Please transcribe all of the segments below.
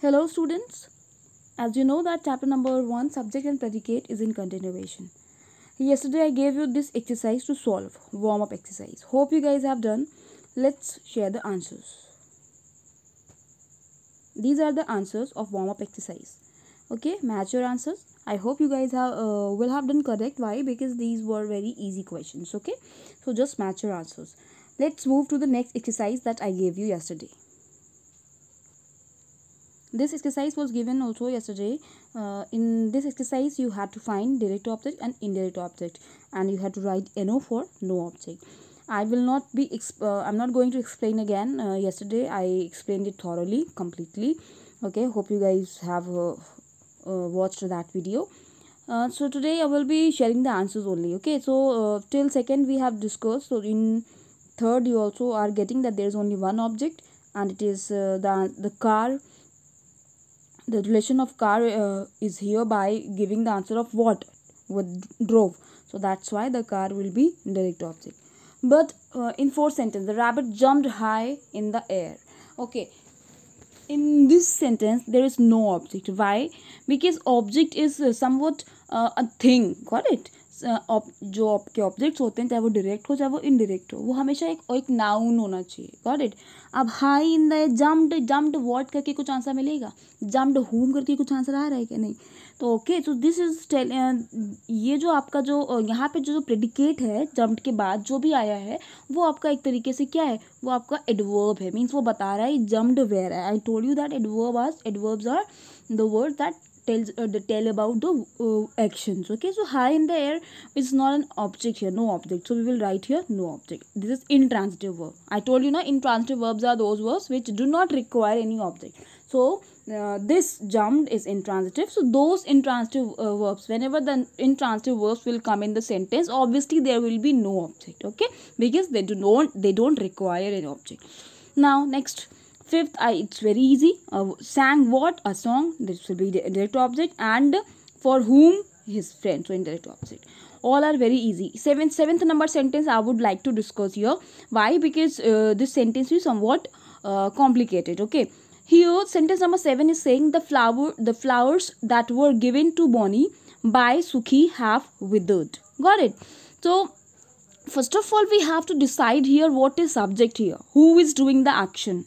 Hello students. As you know that chapter number 1 subject and predicate is in continuation. Yesterday I gave you this exercise to solve warm up exercise. Hope you guys have done. Let's share the answers. These are the answers of warm up exercise. Okay, match your answers. I hope you guys have uh, will have done correct. Why? Because these were very easy questions. Okay, so just match your answers. Let's move to the next exercise that I gave you yesterday this exercise was given also yesterday uh, in this exercise you had to find direct object and indirect object and you had to write no for no object i will not be uh, i'm not going to explain again uh, yesterday i explained it thoroughly completely okay hope you guys have uh, uh, watched that video uh, so today i will be sharing the answers only okay so till second we have discussed so in third you also are getting that there is only one object and it is the the car the relation of car uh, is hereby giving the answer of what with drove so that's why the car will be direct object but uh, in fourth sentence the rabbit jumped high in the air okay in this sentence there is no object why because object is uh, somewhat uh, a thing got it Uh, जो आपके objects होते हैं चाहे वो direct हो चाहे वो indirect हो वो हमेशा एक एक नाउन होना चाहिए गॉट इट अब high in the jumped jumped what करके कुछ आंसर मिलेगा जम्ड होम करके कुछ आंसर आ रहा है क्या नहीं तो ओके तो दिस इज टेल ये जो आपका जो uh, यहाँ पे जो जो प्रेडिकेट है जम्प्ड के बाद जो भी आया है वो आपका एक तरीके से क्या है वो आपका एडवर्ब है मीन्स वो बता रहा है जम्ड वेयर है I told you that adverb आज adverbs are the word that tells uh, tell about the uh, actions okay so high in the air is not an object here no object so we will write here no object this is intransitive verb i told you now intransitive verbs are those verbs which do not require any object so uh, this jumped is intransitive so those intransitive uh, verbs whenever the intransitive verbs will come in the sentence obviously there will be no object okay because they do not they don't require an object now next Fifth, I, it's very easy. Uh, sang what? A song. This will be the direct object. And for whom? His friend. So indirect object. All are very easy. Seventh, seventh number sentence I would like to discuss here. Why? Because uh, this sentence is somewhat uh, complicated. Okay. Here, sentence number seven is saying the flower, the flowers that were given to Bonnie by Sukhi have withered. Got it? So first of all we have to decide here what is subject here who is doing the action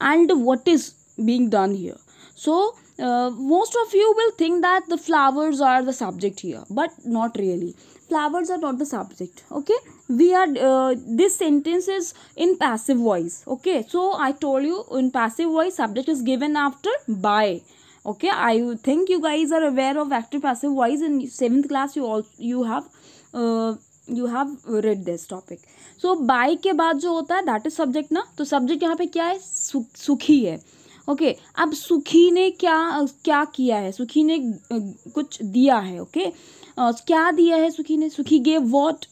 and what is being done here so uh, most of you will think that the flowers are the subject here but not really flowers are not the subject okay we are uh, this sentence is in passive voice okay so i told you in passive voice subject is given after by okay i think you guys are aware of active passive voice in seventh class you all you have uh, you have read this topic so by के बाद जो होता है that is subject ना तो subject यहाँ पे क्या है सु, सुखी है ओके okay, अब सुखी ने क्या क्या किया है सुखी ने कुछ दिया है ओके okay? uh, क्या दिया है सुखी ने सुखी गेव वॉट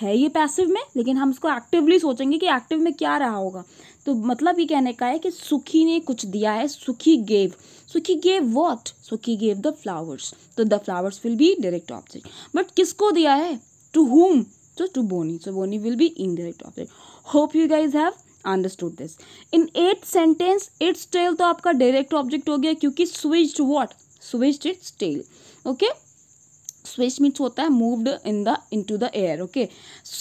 है ये पैसिव में लेकिन हम इसको एक्टिवली सोचेंगे कि एक्टिव में क्या रहा होगा तो मतलब ये कहने का है कि सुखी ने कुछ दिया है Sukhi gave Sukhi gave what Sukhi gave the flowers तो the flowers will be direct option but किसको दिया है to whom so to boni so boni will be indirect object hope you guys have understood this in eighth sentence its tail to aapka direct object ho gaya kyunki switched what switched its tail okay switch means होता है moved in the into the air okay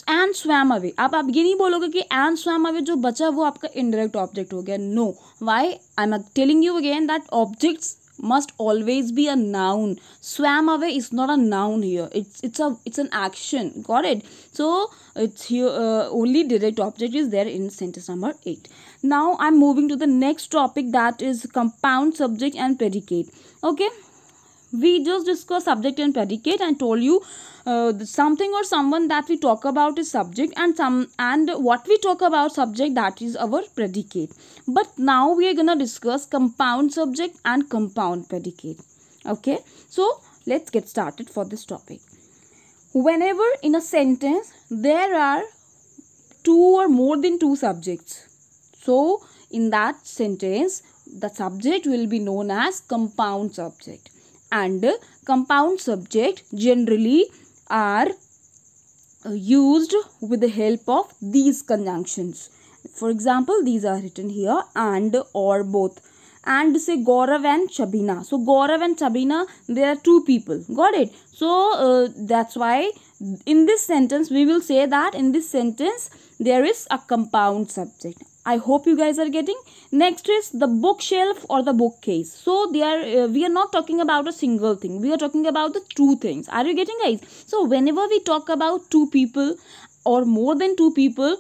and swam away आप आप ये नहीं बोलोगे कि N swam away जो बचा वो आपका इनडायरेक्ट ऑब्जेक्ट हो गया no why I am telling you again that objects must always be a noun swam away is not a noun here it's it's a it's an action got it so it's here uh, only direct object is there in sentence number 8 now i'm moving to the next topic that is compound subject and predicate okay we just discussed subject and predicate and told you uh, something or someone that we talk about is subject and some and what we talk about subject that is our predicate but now we are gonna discuss compound subject and compound predicate okay so let's get started for this topic whenever in a sentence there are two or more than two subjects so in that sentence the subject will be known as compound subject and compound subject generally are used with the help of these conjunctions. For example, these are written here and or both. And say Gaurav and Chabina. So Gaurav and Chabina, they are two people. Got it? So uh, that's why in this sentence, we will say that in this sentence, there is a compound subject i hope you guys are getting next is the bookshelf or the bookcase so they are uh, we are not talking about a single thing we are talking about the two things are you getting guys so whenever we talk about two people or more than two people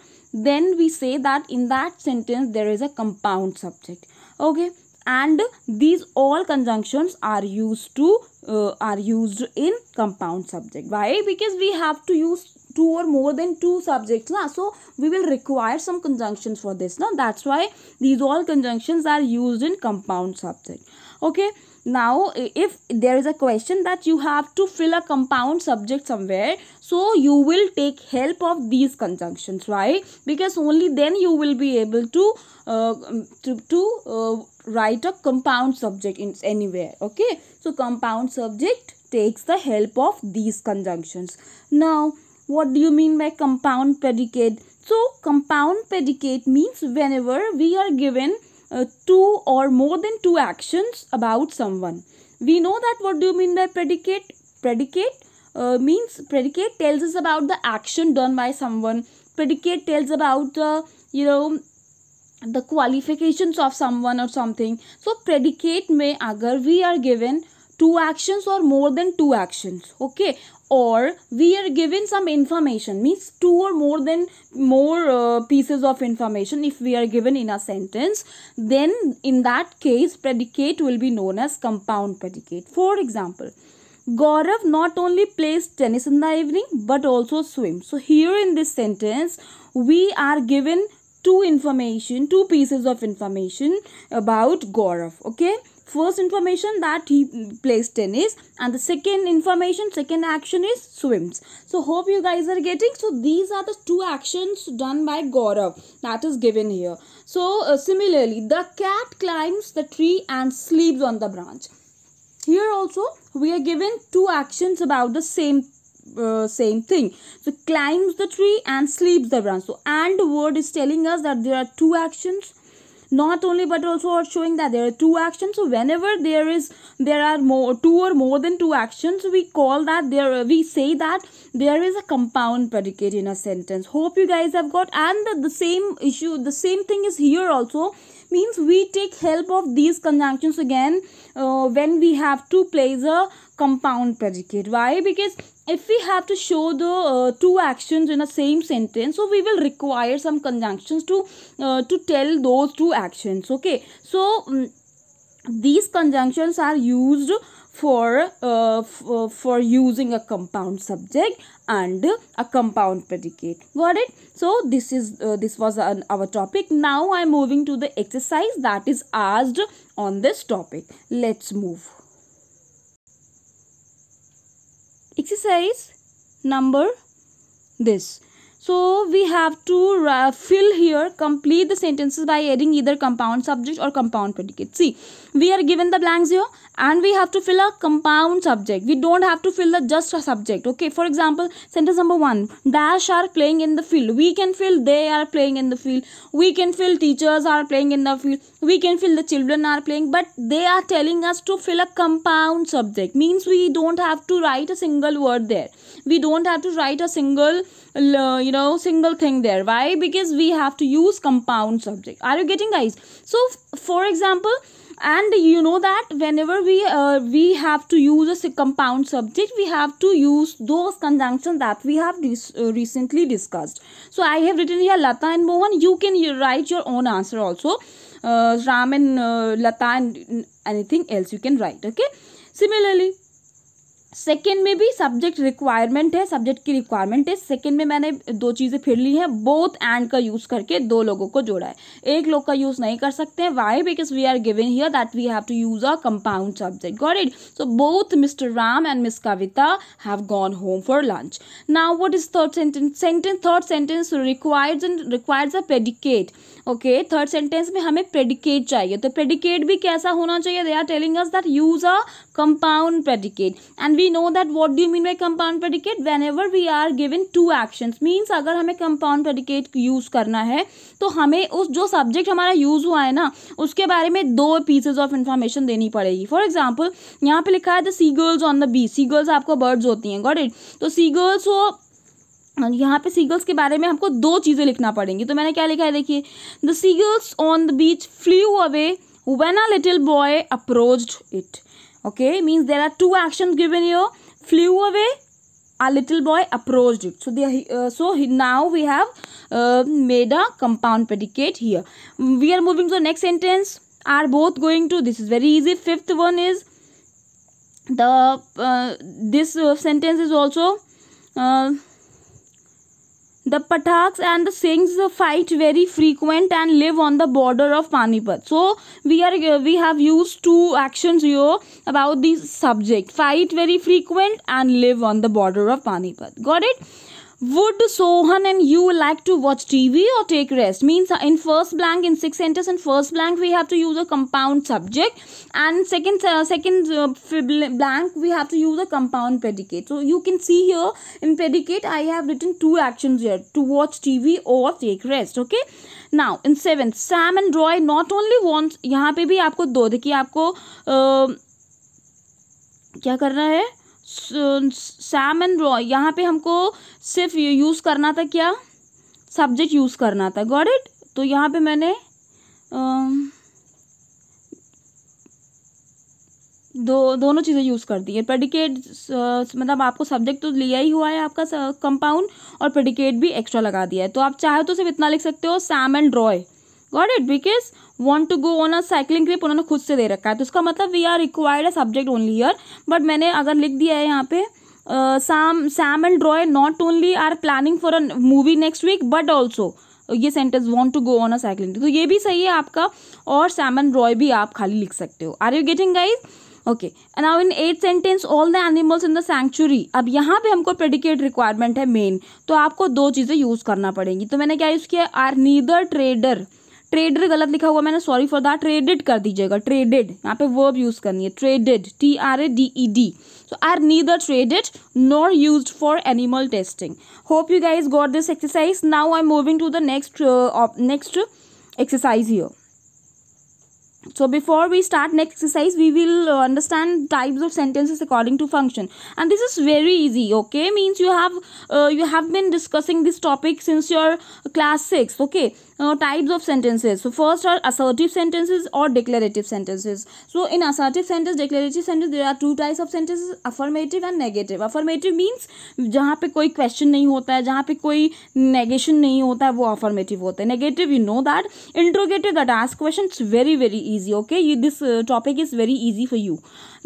then we say that in that sentence there is a compound subject okay and these all conjunctions are used to uh, are used in compound subject why because we have to use two or more than two subjects na? so we will require some conjunctions for this na? that's why these all conjunctions are used in compound subject okay now if there is a question that you have to fill a compound subject somewhere so you will take help of these conjunctions right because only then you will be able to uh, um, to, to uh, write a compound subject in anywhere okay so compound subject takes the help of these conjunctions now what do you mean by compound predicate so compound predicate means whenever we are given uh, two or more than two actions about someone we know that what do you mean by predicate predicate uh, means predicate tells us about the action done by someone predicate tells about the uh, you know the qualifications of someone or something so predicate may agar we are given two actions or more than two actions okay or we are given some information means two or more than more uh, pieces of information if we are given in a sentence then in that case predicate will be known as compound predicate for example Gaurav not only plays tennis in the evening but also swims so here in this sentence we are given two information two pieces of information about Gaurav okay first information that he plays tennis and the second information second action is swims so hope you guys are getting so these are the two actions done by Gaurav that is given here so uh, similarly the cat climbs the tree and sleeps on the branch here also we are given two actions about the same uh, same thing so climbs the tree and sleeps the branch so and word is telling us that there are two actions not only but also showing that there are two actions so whenever there is there are more two or more than two actions we call that there we say that there is a compound predicate in a sentence hope you guys have got and the, the same issue the same thing is here also means we take help of these conjunctions again uh, when we have to place a compound predicate why because if we have to show the uh, two actions in a same sentence so we will require some conjunctions to uh, to tell those two actions okay so um, these conjunctions are used for uh, uh, for using a compound subject and a compound predicate got it so this is uh, this was an, our topic now i'm moving to the exercise that is asked on this topic let's move exercise number this so we have to uh, fill here complete the sentences by adding either compound subject or compound predicate see we are given the blanks here and we have to fill a compound subject we don't have to fill the just a subject okay for example sentence number one dash are playing in the field we can fill they are playing in the field we can fill teachers are playing in the field we can fill the children are playing but they are telling us to fill a compound subject means we don't have to write a single word there we don't have to write a single you know single thing there why because we have to use compound subject are you getting guys so for example and you know that whenever we uh, we have to use a compound subject we have to use those conjunctions that we have dis uh, recently discussed so i have written here lata and mohan you can write your own answer also uh, ram and uh, lata and anything else you can write okay similarly second में भी subject requirement है subject की requirement है second में मैंने दो चीज़ें फिर ली हैं बोथ एंड का यूज़ करके दो लोगों को जोड़ा है एक लोग का यूज़ नहीं कर सकते हैं why because we are giving here that we have to use a compound subject got it so both mister Ram and miss Kavita have gone home for lunch now what is third sentence sentence third sentence requires and requires a predicate okay third sentence में हमें predicate चाहिए तो predicate भी कैसा होना चाहिए they are telling us that use a compound predicate and we we know that what do mean by compound predicate whenever we are given to action means अगर हमें कंपाउंड प्रेडिकेट यूज करना है तो हमें उस जो subject हमारा use हुआ है ना उसके बारे में दो पीसेज ऑफ इंफॉर्मेशन देनी पड़ेगी फॉर एग्जाम्पल यहाँ पे लिखा है the sea gulls on the B sea gulls आपको बर्ड्स होती हैं गॉट इट तो सी गर्ल्स वो यहाँ पे सीगल्स के बारे में हमको दो चीज़ें लिखना पड़ेंगी तो मैंने क्या लिखा है देखिए the seagulls on the beach flew away when a little boy approached it okay means there are two actions given here flew away a little boy approached it so they uh, so he, now we have uh, made a compound predicate here mm, we are moving to the next sentence are both going to this is very easy fifth one is the uh, this uh, sentence is also uh, the Pathaks and the Singhs fight very frequent and live on the border of Panipat. So we are uh, we have used two actions here about this subject. Fight very frequent and live on the border of Panipat. Got it? Would Sohan and you like to watch TV or take rest? Means in first blank, in sixth sentence, in first blank, we have to use a compound subject, and second uh, second uh, blank, we have to use a compound predicate. So you can see here in predicate, I have written two actions here: to watch TV or take rest. Okay. Now in seventh, Sam and Roy not only wants यहाँ पे भी आपको दो देखिए आपको आ, क्या करना है सैम एंड रॉय यहाँ पे हमको सिर्फ यूज़ करना था क्या सब्जेक्ट यूज़ करना था गॉड इट तो यहाँ पे मैंने दो दोनों चीज़ें यूज़ कर दी है प्रेडिकेट मतलब आपको सब्जेक्ट तो लिया ही हुआ है आपका कंपाउंड और प्रेडिकेट भी एक्स्ट्रा लगा दिया है तो आप चाहे तो सिर्फ इतना लिख सकते हो Sam and Roy got it because want to go on a cycling trip उन्होंने खुद से दे रखा है तो उसका मतलब we are required a subject only here but मैंने अगर लिख दिया है यहाँ पे Sam Sam and Roy not only are planning for a movie next week but also ये sentence want to go on a cycling trip तो ये भी सही है आपका और सैम एंड रॉय भी आप खाली लिख सकते हो are you getting guys okay now in eight sentence all the animals in the century अब यहाँ पे हमको प्रेडिकेट रिक्वायरमेंट है मेन तो आपको दो चीज़ें यूज़ करना पड़ेंगी तो मैंने क्या यूज़ किया आर नीदर ट्रेडर ट्रेडर गलत लिखा हुआ मैंने सॉरी फॉर दैट ट्रेडेड कर दीजिएगा ट्रेडेड यहाँ पे वर्ब यूज करनी है traded T R A D E D so are neither traded nor use for animal testing hope you guys got this exercise now I am moving to the next next exercise your so before we start next exercise we will uh, understand types of sentences according to function and this is very easy okay means you have uh, you have been discussing this topic since your class 6 okay uh, types of sentences so first are assertive sentences or declarative sentences so in assertive sentence declarative sentence there are two types of sentences affirmative and negative affirmative means जहाँ पे कोई question नहीं होता है negation नहीं affirmative negative you know that interrogative that ask questions very very easy easy okay you, this uh, topic is very easy for you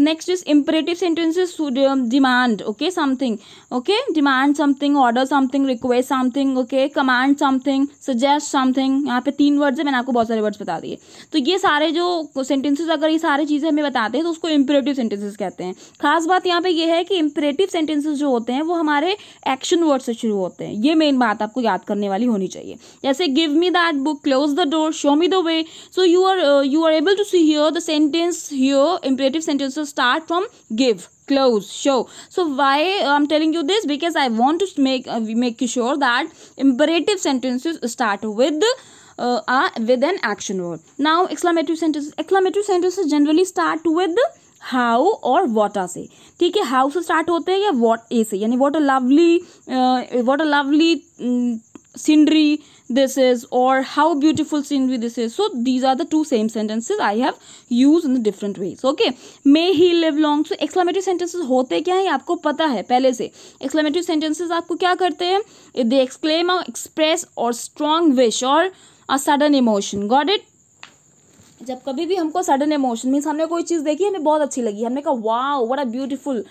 next is imperative sentences should um, demand okay something okay demand something order something request something okay command something suggest something यहाँ पे तीन words है मैंने आपको बहुत सारे words बता दिए तो ये सारे जो सेंटेंसेस अगर ये सारी चीज़ें हमें बताते हैं तो उसको इम्परेटिव सेंटेंसेस कहते हैं खास बात यहाँ पे ये है कि इम्परेटिव सेंटेंसेस जो होते हैं वो हमारे एक्शन वर्ड से शुरू होते हैं ये मेन बात आपको याद करने वाली होनी चाहिए जैसे give me that book close the door show me the way so you are you are able to see here the sentence here imperative sentences start from give close show so why i'm telling you this because i want to make uh, make sure that imperative sentences start with uh, uh, with an action word now exclamatory sentences exclamatory sentences generally start with how और what से ठीक है how से start होते हैं या what a से यानी what a lovely what a lovely scenery this is or how beautiful scenery this is so these are the two same sentences i have used in the different ways okay may he live long so exclamatory sentences hote kya hai aapko pata hai pehle se exclamatory sentences aapko kya karte hain they exclaim or express or strong wish or a sudden emotion got it जब कभी भी हमको sudden emotion means हमने कोई चीज़ देखी हमें बहुत अच्छी लगी हमने कहा वाह what a beautiful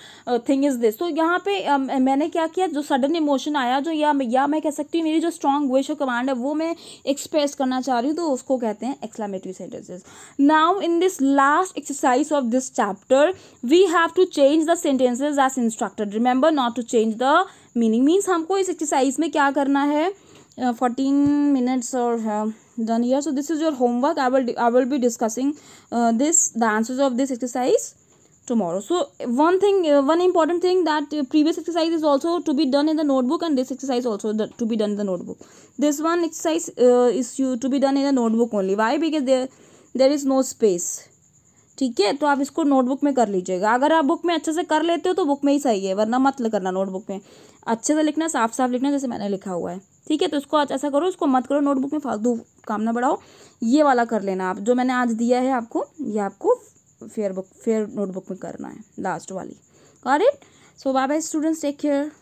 thing is this तो यहाँ पे आ, मैंने क्या किया जो सडन इमोशन आया जो या या मैं कह सकती हूँ मेरी जो स्ट्रॉन्ग विश और कमांड है वो मैं एक्सप्रेस करना चाह रही हूँ तो उसको कहते हैं exclamatory sentences now in this last exercise of this chapter we have to change the sentences as instructed remember not to change the meaning means हमको इस एक्सरसाइज में क्या करना है फोर्टीन मिनट्स और done here so this is your homework i will i will be discussing uh, this the answers of this exercise tomorrow so one thing uh, one important thing that uh, previous exercise is also to be done in the notebook and this exercise also to be done in the notebook this one exercise uh, is you to be done in the notebook only why because there there is no space ठीक है तो आप इसको notebook में कर लीजिएगा अगर आप बुक में अच्छे से कर लेते हो तो बुक में ही सही है वरना मत करना नोटबुक में अच्छे से लिखना साफ साफ लिखना जैसे मैंने लिखा हुआ है ठीक है तो इसको आज ऐसा करो इसको मत करो नोटबुक में फालतू काम ना बढ़ाओ ये वाला कर लेना आप जो मैंने आज दिया है आपको ये आपको फेयर बुक फेयर नोटबुक में करना है लास्ट वाली correct so bye bye students take care